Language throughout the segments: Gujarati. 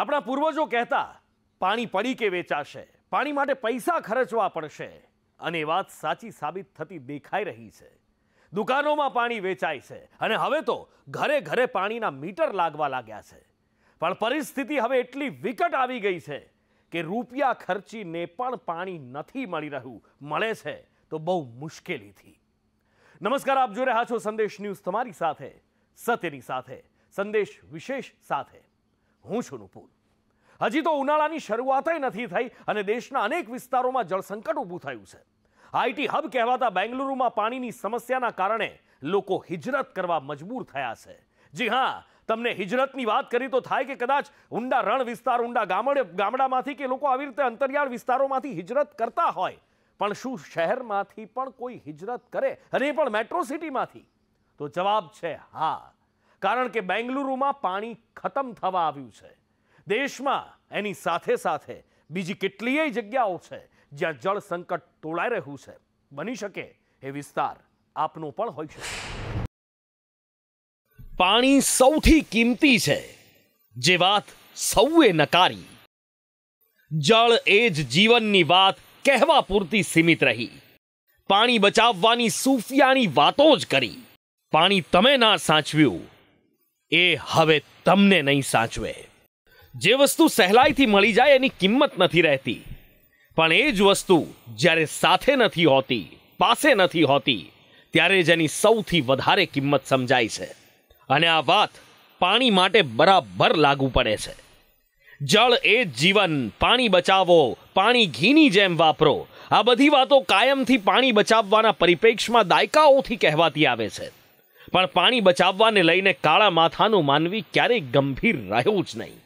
આપણા પૂર્વજો કહેતા પાણી પડી કે વેચાશે પાણી માટે પૈસા ખર્ચવા પડશે અને વાત સાચી સાબિત થતી દેખાઈ રહી છે દુકાનોમાં પાણી વેચાય છે અને હવે તો ઘરે ઘરે પાણીના મીટર લાગવા લાગ્યા છે પણ પરિસ્થિતિ હવે એટલી વિકટ આવી ગઈ છે કે રૂપિયા ખર્ચીને પણ પાણી નથી મળી રહ્યું મળે છે તો બહુ મુશ્કેલીથી નમસ્કાર આપ જોઈ રહ્યા છો સંદેશ ન્યૂઝ તમારી સાથે સત્યની સાથે સંદેશ વિશેષ સાથે હું છું નુપુલ હજી તો ઉનાળાની શરૂઆતય નથી થઈ અને દેશના અનેક વિસ્તારોમાં જળસંકટ ઊભું થયું છે આઈટી હબ કહેવાતા બેંગલુરુમાં પાણીની સમસ્યાના કારણે લોકો હિજરત કરવા મજબૂર થયા છે જી હા તમને હિજરતની વાત કરી તો થાય કે કદાચ ઊંડા રણ વિસ્તાર ઊંડા ગામડે ગામડામાંથી કે લોકો આવી રીતે અંતરિયાળ વિસ્તારોમાંથી હિજરત કરતા હોય પણ શું શહેરમાંથી પણ કોઈ હિજરત કરે અને એ પણ મેટ્રો સિટીમાંથી તો જવાબ છે હા કારણ કે બેંગલુરુમાં પાણી ખતમ થવા આવ્યું છે દેશમાં એની સાથે સાથે બીજી કેટલીય જગ્યાઓ છે જ્યાં જળ સંકટ તોળાઈ રહ્યું છે બની શકે એ વિસ્તાર આપનો પણ હોય છે પાણી સૌથી કિંમતી છે જે વાત સૌએ નકારી જળ એ જ જીવનની વાત કહેવા પૂરતી સીમિત રહી પાણી બચાવવાની સુફિયાની વાતો જ કરી પાણી તમે ના સાચવ્યું એ હવે તમને નહીં સાચવે જે વસ્તુ સહેલાઈથી મળી જાય એની કિંમત નથી રહેતી પણ એ જ વસ્તુ જ્યારે સાથે નથી હોતી પાસે નથી હોતી ત્યારે જેની સૌથી વધારે કિંમત સમજાય છે અને આ વાત પાણી માટે બરાબર લાગુ પડે છે જળ એ જ જીવન પાણી બચાવો પાણી ઘીની જેમ વાપરો આ બધી વાતો કાયમથી પાણી બચાવવાના પરિપ્રેક્ષમાં દાયકાઓથી કહેવાતી આવે છે પણ પાણી બચાવવાને લઈને કાળા માથાનું માનવી ક્યારેય ગંભીર રહ્યું જ નહીં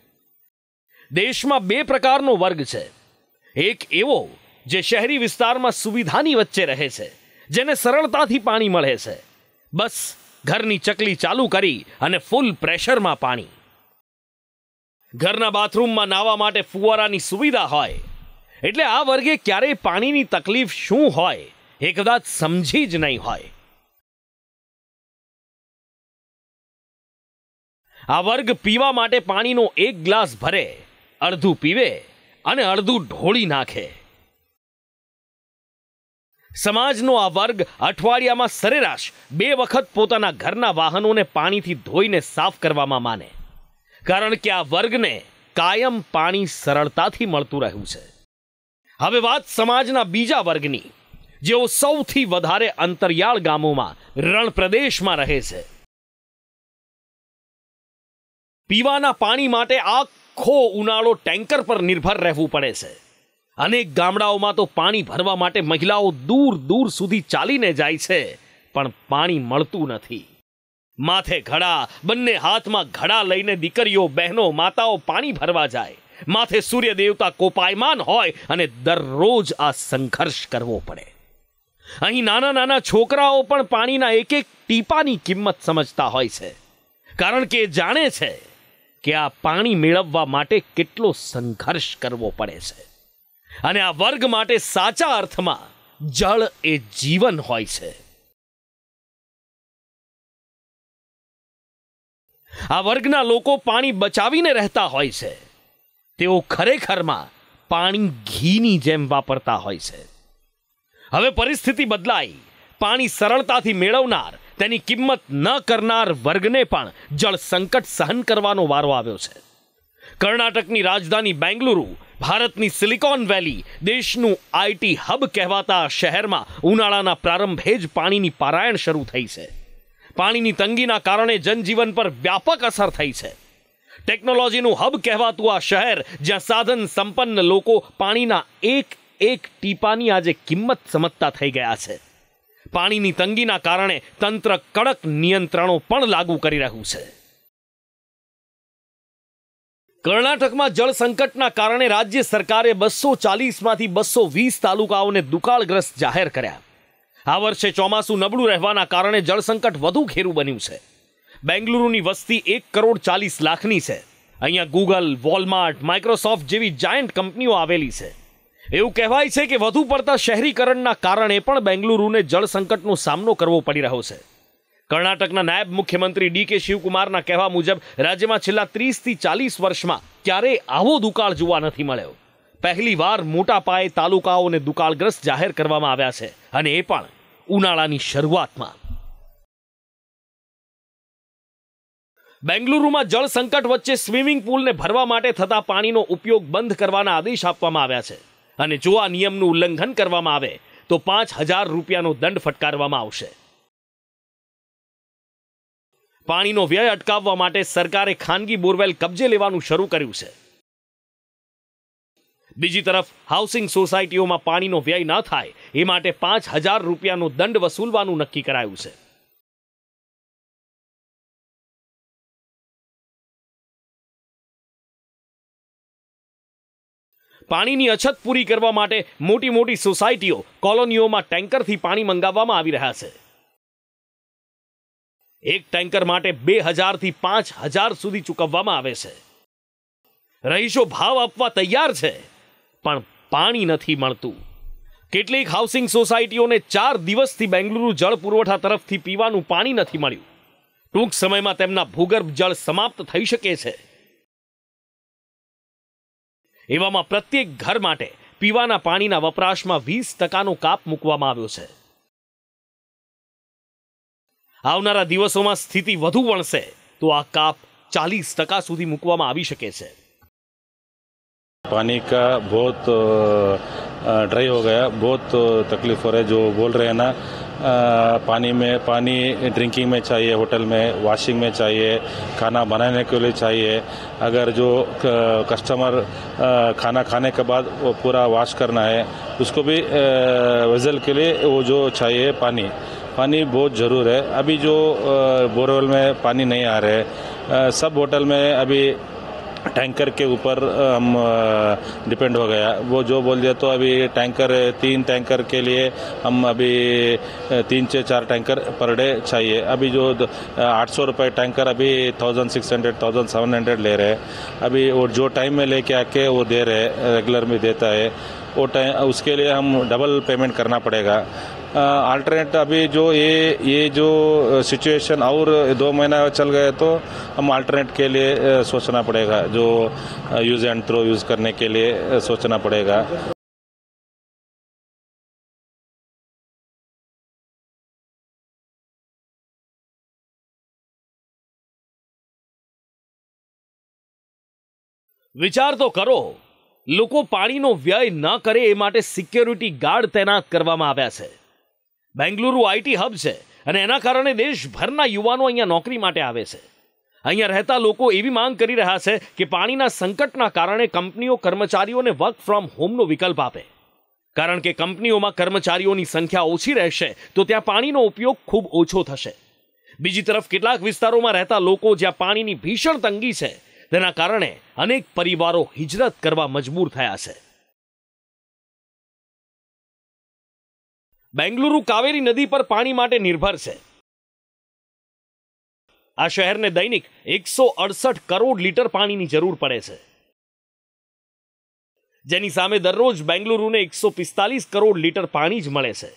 દેશમાં બે પ્રકારનો વર્ગ છે એક એવો જે શહેરી વિસ્તારમાં સુવિધાની વચ્ચે રહે છે જેને સરળતાથી પાણી મળે છે બસ ઘરની ચકલી ચાલુ કરી અને ફૂલ પ્રેશરમાં પાણી ઘરના બાથરૂમમાં નાવા માટે ફુવારાની સુવિધા હોય એટલે આ વર્ગે ક્યારેય પાણીની તકલીફ શું હોય એ કદાચ સમજી જ નહીં હોય આ વર્ગ પીવા માટે પાણીનો એક ગ્લાસ ભરે અડધું પીવે અને અડધું ઢોળી નાખે સમાજનો આ વર્ગ અઠવાડિયામાં સરેરાશ બે વખત પોતાના ઘરના વાહનોને પાણીથી ધોઈને સાફ કરવામાં માને કારણ કે આ વર્ગને કાયમ પાણી સરળતાથી મળતું રહ્યું છે હવે વાત સમાજના બીજા વર્ગની જેઓ સૌથી વધારે અંતરિયાળ ગામોમાં રણ પ્રદેશમાં રહે છે પીવાના પાણી માટે આખો ઉનાળો ટેન્કર પર નિર્ભર રહેવું પડે છે અનેક ગામડાઓમાં તો પાણી ભરવા માટે મહિલાઓ દૂર દૂર સુધી ચાલીને જાય છે પણ પાણી મળતું નથી માથે ઘડા બંને હાથમાં ઘડા લઈને દીકરીઓ બહેનો માતાઓ પાણી ભરવા જાય માથે સૂર્ય દેવતા કોપાયમાન હોય અને દરરોજ આ સંઘર્ષ કરવો પડે અહીં નાના નાના છોકરાઓ પણ પાણીના એક એક ટીપાની કિંમત સમજતા હોય છે કારણ કે જાણે છે કે આ પાણી મેળવવા માટે કેટલો સંઘર્ષ કરવો પડે છે અને આ વર્ગ માટે સાચા અર્થમાં જળ એ જીવન હોય છે આ વર્ગના લોકો પાણી બચાવીને રહેતા હોય છે તેઓ ખરેખરમાં પાણી ઘીની જેમ વાપરતા હોય છે હવે પરિસ્થિતિ બદલાઈ પાણી સરળતાથી મેળવનાર તેની કિંમત ન કરનાર વર્ગને પણ જળ સંકટ સહન કરવાનો વારો આવ્યો છે કર્ણાટકની રાજધાની બેંગલુરુ ભારતની સિલિકોન વેલી દેશનું આઈટી હબ કહેવાતા શહેરમાં ઉનાળાના પ્રારંભે જ પાણીની પારાયણ શરૂ થઈ છે પાણીની તંગીના કારણે જનજીવન પર વ્યાપક અસર થઈ છે ટેકનોલોજીનું હબ કહેવાતું આ શહેર જ્યાં સાધન સંપન્ન લોકો પાણીના એક એક ટીપાની આજે કિંમત સમજતા થઈ ગયા છે પાણીની તંગીના કારણે તંત્ર કડક નિયંત્રણો પણ લાગુ કરી રહ્યું છે કર્ણાટકમાં જળ સંકટના કારણે રાજ્ય સરકારે બસો ચાલીસમાંથી બસો વીસ તાલુકાઓને દુકાળગ્રસ્ત જાહેર કર્યા આ વર્ષે ચોમાસું નબળું રહેવાના કારણે જળસંકટ વધુ ઘેરું બન્યું છે બેંગલુરુની વસ્તી એક કરોડ ચાલીસ લાખની છે અહીંયા ગૂગલ વોલમાર્ટ માઇક્રોસોફ્ટ જેવી જાયન્ટ કંપનીઓ આવેલી છે એવું કહેવાય છે કે વધુ પડતા શહેરીકરણના કારણે પણ બેંગલુરુને જળ સંકટનો સામનો કરવો પડી રહ્યો છે કર્ણાટકના નાયબ મુખ્યમંત્રી ડી કે શિવકુમારના કહેવા મુજબ રાજ્યમાં છેલ્લા ત્રીસથી ચાલીસ વર્ષમાં ક્યારેય આવો દુકાળ જોવા નથી મળ્યો પહેલીવાર મોટા પાયે તાલુકાઓને દુકાળગ્રસ્ત જાહેર કરવામાં આવ્યા છે અને એ પણ ઉનાળાની શરૂઆતમાં બેંગલુરુમાં જળ સંકટ વચ્ચે સ્વિમિંગ પુલને ભરવા માટે થતા પાણીનો ઉપયોગ બંધ કરવાના આદેશ આપવામાં આવ્યા છે અને જો આ નિયમનું ઉલ્લંઘન કરવામાં આવે તો પાંચ હજાર રૂપિયાનો દંડ ફટકારવામાં આવશે પાણીનો વ્યય અટકાવવા માટે સરકારે ખાનગી બોરવેલ કબજે લેવાનું શરૂ કર્યું છે બીજી તરફ હાઉસિંગ સોસાયટીઓમાં પાણીનો વ્યય ન થાય એ માટે પાંચ હજાર રૂપિયાનો દંડ વસૂલવાનું નક્કી કરાયું છે પાણીની અછત પૂરી કરવા માટે મોટી મોટી સોસાયટીઓ કોલોનીઓમાં ટેન્કરથી પાણી મંગાવવામાં આવી રહ્યા છે એક ટેન્કર માટે બે હજારથી પાંચ હજાર સુધી ચૂકવવામાં આવે છે રહીશો ભાવ આપવા તૈયાર છે પણ પાણી નથી મળતું કેટલીક હાઉસિંગ સોસાયટીઓને ચાર દિવસથી બેંગલુરુ જળ પુરવઠા તરફથી પીવાનું પાણી નથી મળ્યું ટૂંક સમયમાં તેમના ભૂગર્ભ જળ સમાપ્ત થઈ શકે છે એવામાં પ્રત્યેક ઘર માટે પીવાના પાણીના વપરાશમાં વીસ ટકાનો કાપ મૂકવામાં આવ્યો છે આવનારા દિવસોમાં સ્થિતિ વધુ વણશે તો આ કાપ ચાલીસ ટકા સુધી મૂકવામાં આવી શકે છે પાણી का बहुत ड्राई हो गया बहुत तकलीफ हो रहा है जो बोल रहे पानी में पानी ड्रिंकिंग में चाहिए होटल में वॉशिंग में चाहिए खाना बनाने के लिए चाहिए अगर जो कस्टमर खाना खाने के बाद वो पूरा वॉश करना है उसको भी वेजल के लिए वो जो चाहिए पानी पानी बहुत ज़रूर है अभी जो बोरवेल में पानी नहीं आ रहे सब होटल में अभी टैंकर के ऊपर हम डिपेंड हो गया वो जो बोल दिया तो अभी टैंकर तीन टैंकर के लिए हम अभी तीन से चार टैंकर पर डे चाहिए अभी जो आठ सौ रुपये टैंकर अभी thousand six hundred thousand seven hundred ले रहे हैं अभी वो जो टाइम में लेके आके वो दे रहे रेगुलर में देता है वो टाइम उसके लिए हम डबल पेमेंट करना पड़ेगा अल्टरनेट अभी जो ये ये जो सिचुएशन और दो महीना चल गए तो हम अल्टरनेट के लिए सोचना पड़ेगा जो यूज़ एंड थ्रो यूज़ करने के लिए सोचना पड़ेगा विचार तो करो लोग पानी नो व्यय न करे सिक्योरिटी गार्ड तैनात कर બેંગલુરુ આઈટી હબ છે અને એના કારણે દેશભરના યુવાનો અહીંયા નોકરી માટે આવે છે અહીંયા રહેતા લોકો એવી માંગ કરી રહ્યા છે કે પાણીના સંકટના કારણે કંપનીઓ કર્મચારીઓને વર્ક ફ્રોમ હોમનો વિકલ્પ આપે કારણ કે કંપનીઓમાં કર્મચારીઓની સંખ્યા ઓછી રહેશે તો ત્યાં પાણીનો ઉપયોગ ખૂબ ઓછો થશે બીજી તરફ કેટલાક વિસ્તારોમાં રહેતા લોકો જ્યાં પાણીની ભીષણ તંગી છે તેના કારણે અનેક પરિવારો હિજરત કરવા મજબૂર થયા છે બેંગલુરુ કાવેરી નદી પર પાણી માટે નિર્ભર છે આ શહેરને દૈનિક એકસો અડસઠ કરોડ લીટર પાણીની જરૂર પડે છે જેની સામે દરરોજ બેંગલુરુને એકસો પિસ્તાલીસ કરોડ લીટર પાણી જ મળે છે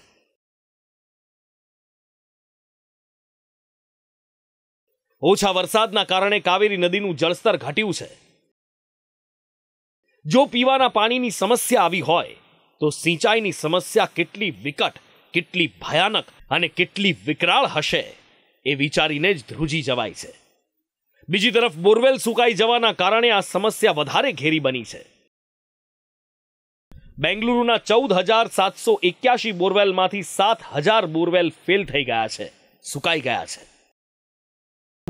ઓછા વરસાદના કારણે કાવેરી નદીનું જળસ્તર ઘટ્યું છે જો પીવાના પાણીની સમસ્યા આવી હોય તો સિંચાઈની સમસ્યા કેટલી વિકટ કેટલી ભયાનક અને કેટલી વિકરાળ હશે એ વિચારીને જ ધ્રુજી જવાય છે બીજી તરફ બોરવેલ સુકાઈ જવાના કારણે આ સમસ્યા વધારે ઘેરી બની છે બેંગલુરુના ચૌદ હજાર સાતસો એક્યાસી બોરવેલમાંથી સાત હજાર બોરવેલ ફેલ થઈ ગયા છે સુકાઈ ગયા છે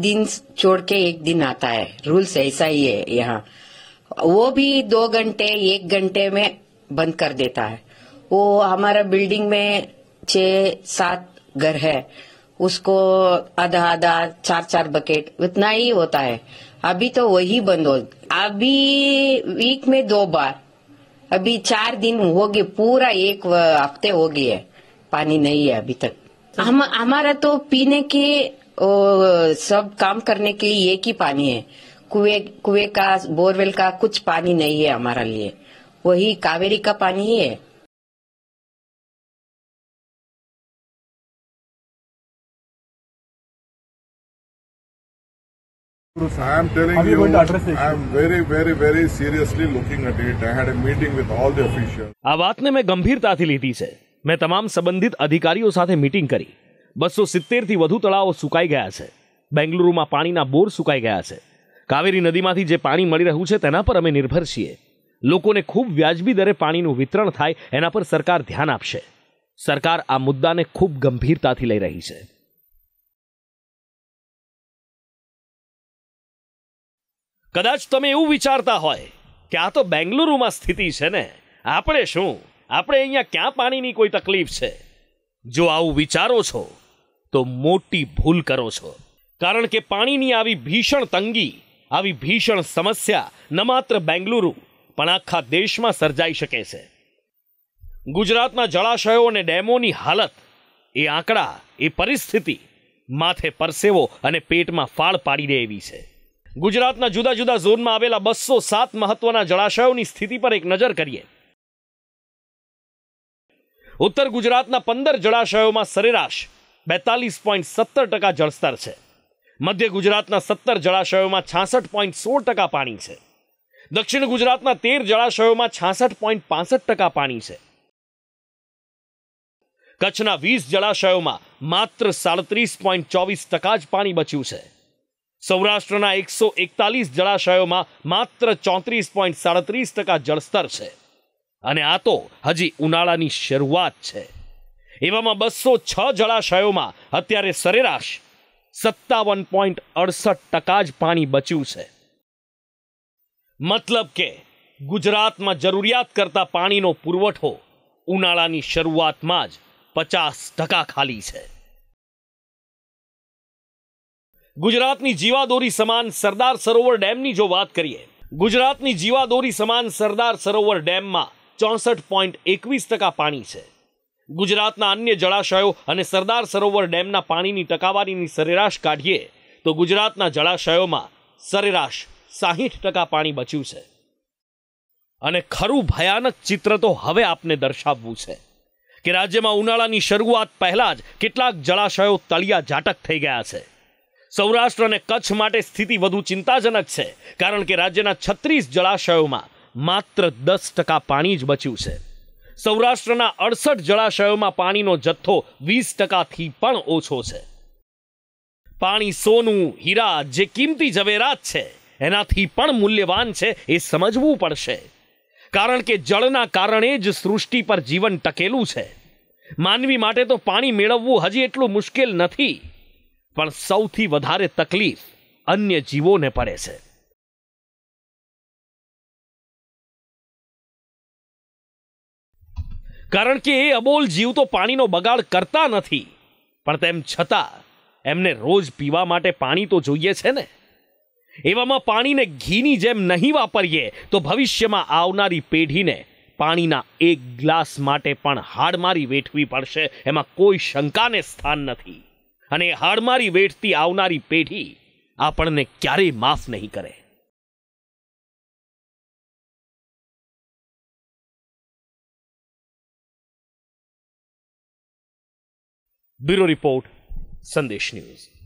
દિન છોડ કે એક દિન આતા है રૂલ્સ એસા ही है यहाँ वो भी दो घंटे एक घंटे में बंद कर देता है वो हमारा बिल्डिंग में छ सात घर है उसको आधा आधा चार चार बकेट उतना ही होता है अभी तो वही बंद हो अभी वीक में दो बार अभी चार दिन हो गए पूरा एक हफ्ते हो गए पानी नहीं है अभी तक हम हमारा तो पीने के ओ, सब काम करने के लिए एक ही पानी है कुएं कुएं का बोरवेल का कुछ पानी नहीं है हमारा लिए वही कावेरी का पानी ही है I am telling you, I am very, very, very seriously looking at it. I had a meeting with all the officials. આ વાતને મેં ગંભીરતાથી લીધી છે મેં તમામ સંબંધિત અધિકારીઓ સાથે મીટિંગ કરી બસો સિત્તેરથી વધુ તળાવો સુકાઈ ગયા છે બેંગલુરુમાં પાણીના બોર સુકાઈ ગયા છે કાવેરી નદીમાંથી જે પાણી મળી રહ્યું છે તેના પર અમે નિર્ભર છીએ લોકોને ખૂબ વ્યાજબી દરે પાણીનું વિતરણ થાય એના પર સરકાર ધ્યાન આપશે સરકાર આ મુદ્દાને ખૂબ ગંભીરતાથી લઈ રહી છે કદાચ તમે એવું વિચારતા હોય કે આ તો બેંગલુરુમાં સ્થિતિ છે ને આપણે શું આપણે અહીંયા ક્યાં પાણીની કોઈ તકલીફ છે જો આવું વિચારો છો તો મોટી ભૂલ કરો છો કારણ કે પાણીની આવી ભીષણ તંગી આવી ભીષણ સમસ્યા ન માત્ર બેંગલુરુ પણ આખા દેશમાં સર્જાઈ શકે છે ગુજરાતના જળાશયો અને ડેમોની હાલત એ આંકડા એ પરિસ્થિતિ માથે પરસેવો અને પેટમાં ફાળ પાડી દે એવી છે ગુજરાતના જુદા જુદા ઝોનમાં આવેલા બસો સાત મહત્વના જળાશયોની સ્થિતિ પર એક નજર કરીએ ઉત્તર ગુજરાતના પંદર જળાશયોમાં સરેરાશ બેતાલીસ પોઈન્ટ સત્તર ટકા જળસ્તર છે મધ્ય ગુજરાતના સત્તર જળાશયોમાં છાસઠ પોઈન્ટ સોળ ટકા પાણી છે દક્ષિણ ગુજરાતના તેર જળાશયોમાં છાસઠ પોઈન્ટ પાસઠ ટકા પાણી છે કચ્છના વીસ જળાશયોમાં માત્ર સાડત્રીસ પોઈન્ટ ચોવીસ ટકા જ પાણી બચ્યું છે સૌરાષ્ટ્રના એકસો એકતાલીસ જળાશયોમાં માત્ર ચોત્રીસ પોઈન્ટ સાડત્રીસ ટકા જળસ્તર છે અને આ તો હજી ઉનાળાની શરૂઆત છે એવામાં બસો છ જળાશયોમાં અત્યારે સરેરાશ સત્તાવન પોઈન્ટ અડસઠ ટકા જ પાણી બચ્યું છે મતલબ કે ગુજરાતમાં જરૂરિયાત કરતા પાણીનો પુરવઠો ઉનાળાની શરૂઆતમાં જ પચાસ ટકા ખાલી છે ગુજરાતની જીવાદોરી સમાન સરદાર સરોવર ડેમની જો વાત કરીએ ગુજરાતની જીવાદોરી સમાન સરદાર સરોવર ડેમમાં ચોસઠ પોઈન્ટ એકવીસ ટકા પાણી છે ગુજરાતના અન્ય જળાશયો અને સરદાર સરોવર ડેમના પાણીની ટકાવારીની સરેરાશ કાઢીએ તો ગુજરાતના જળાશયોમાં સરેરાશ સાહીઠ ટકા પાણી બચ્યું છે અને ખરું ભયાનક ચિત્ર તો હવે આપને દર્શાવવું છે કે રાજ્યમાં ઉનાળાની શરૂઆત પહેલાં જ કેટલાક જળાશયો તળિયા જાટક થઈ ગયા છે સૌરાષ્ટ્ર અને કચ્છ માટે સ્થિતિ વધુ ચિંતાજનક છે કારણ કે રાજ્યના છત્રીસ જળાશયોમાં માત્ર દસ ટકા પાણી જ બચ્યું છે સૌરાષ્ટ્રના અડસઠ જળાશયોમાં પાણીનો જથ્થો વીસ ટકાથી પણ ઓછો છે પાણી સોનું હીરા જે કિંમતી ઝવેરાત છે એનાથી પણ મૂલ્યવાન છે એ સમજવું પડશે કારણ કે જળના કારણે જ સૃષ્ટિ પર જીવન ટકેલું છે માનવી માટે તો પાણી મેળવવું હજી એટલું મુશ્કેલ નથી પણ સૌથી વધારે તકલીફ અન્ય જીવોને પડે છે કારણ કે એ અબોલ જીવ તો પાણીનો બગાડ કરતા નથી પણ તેમ છતાં એમને રોજ પીવા માટે પાણી તો જોઈએ છે ને એવામાં પાણીને ઘીની જેમ નહીં વાપરીએ તો ભવિષ્યમાં આવનારી પેઢીને પાણીના એક ગ્લાસ માટે પણ હાડમારી વેઠવી પડશે એમાં કોઈ શંકાને સ્થાન નથી અને હાડમારી વેઠતી આવનારી પેઢી આપણને ક્યારેય માફ નહીં કરે બ્યુરો રિપોર્ટ સંદેશ ન્યૂઝ